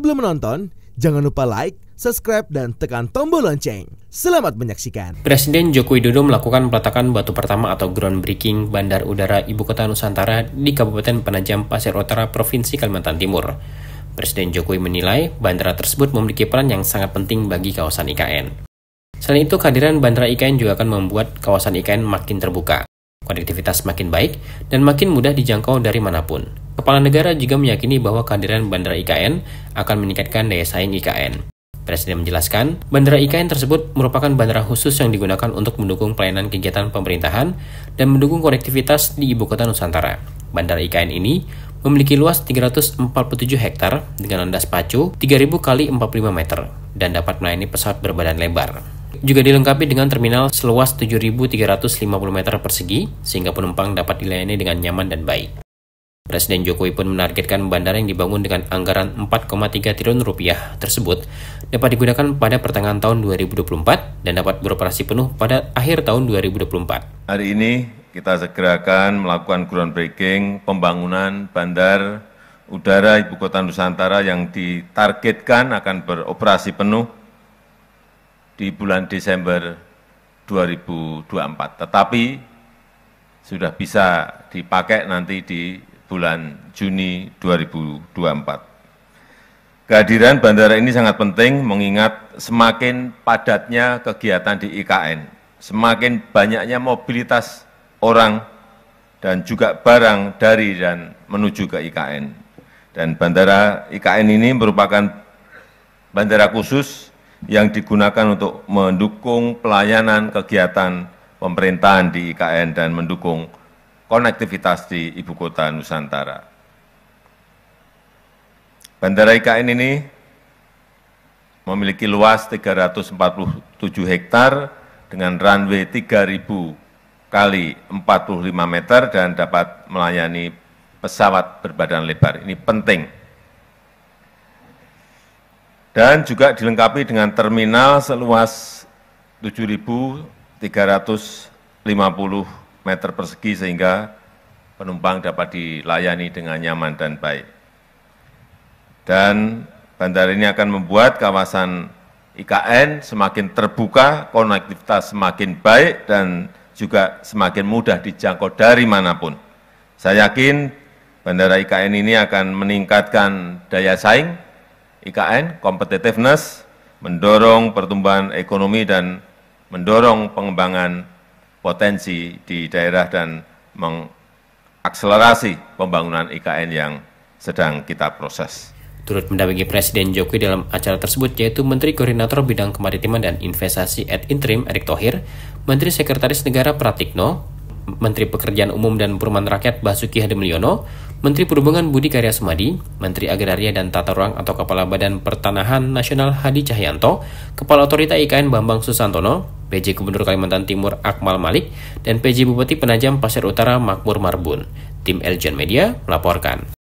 Sebelum menonton, jangan lupa like, subscribe, dan tekan tombol lonceng. Selamat menyaksikan. Presiden Joko Widodo melakukan peletakan batu pertama atau groundbreaking Bandar Udara Ibu Kota Nusantara di Kabupaten Penajam Pasir Utara, Provinsi Kalimantan Timur. Presiden Jokowi menilai bandara tersebut memiliki peran yang sangat penting bagi kawasan IKN. Selain itu, kehadiran bandara IKN juga akan membuat kawasan IKN makin terbuka, konektivitas makin baik, dan makin mudah dijangkau dari manapun. Kepala negara juga meyakini bahwa kehadiran bandara IKN akan meningkatkan daya saing IKN. Presiden menjelaskan, bandara IKN tersebut merupakan bandara khusus yang digunakan untuk mendukung pelayanan kegiatan pemerintahan dan mendukung konektivitas di ibu kota Nusantara. Bandara IKN ini memiliki luas 347 hektar dengan landas pacu 3000 kali 45 meter dan dapat melayani pesawat berbadan lebar. Juga dilengkapi dengan terminal seluas 7.350 meter persegi sehingga penumpang dapat dilayani dengan nyaman dan baik. Presiden Jokowi pun menargetkan bandara yang dibangun dengan anggaran 4,3 triliun rupiah tersebut dapat digunakan pada pertengahan tahun 2024 dan dapat beroperasi penuh pada akhir tahun 2024. Hari ini kita segerakan melakukan groundbreaking pembangunan bandar udara Ibu Kota Nusantara yang ditargetkan akan beroperasi penuh di bulan Desember 2024. Tetapi sudah bisa dipakai nanti di bulan Juni 2024. Kehadiran bandara ini sangat penting mengingat semakin padatnya kegiatan di IKN, semakin banyaknya mobilitas orang dan juga barang dari dan menuju ke IKN. Dan bandara IKN ini merupakan bandara khusus yang digunakan untuk mendukung pelayanan kegiatan pemerintahan di IKN dan mendukung konektivitas di ibu kota Nusantara. Bandara IKN ini memiliki luas 347 hektar dengan runway 3000 kali 45 meter dan dapat melayani pesawat berbadan lebar. Ini penting. Dan juga dilengkapi dengan terminal seluas 7.350 meter persegi sehingga penumpang dapat dilayani dengan nyaman dan baik. Dan bandara ini akan membuat kawasan IKN semakin terbuka, konektivitas semakin baik, dan juga semakin mudah dijangkau dari manapun. Saya yakin bandara IKN ini akan meningkatkan daya saing IKN, competitiveness, mendorong pertumbuhan ekonomi, dan mendorong pengembangan potensi di daerah dan mengakselerasi pembangunan IKN yang sedang kita proses. Turut mendampingi Presiden Jokowi dalam acara tersebut yaitu Menteri Koordinator Bidang Kemaritiman dan Investasi at Interim Erick Thohir, Menteri Sekretaris Negara Pratikno, Menteri Pekerjaan Umum dan Perumahan Rakyat Basuki Hadimulyono, Menteri Perhubungan Budi Karya Sumadi, Menteri Agraria dan Tata Ruang atau Kepala Badan Pertanahan Nasional Hadi Cahyanto, Kepala Otorita IKN Bambang Susantono, PJ Gubernur Kalimantan Timur Akmal Malik, dan PJ Bupati Penajam Pasir Utara Makmur Marbun. Tim Eljon Media melaporkan.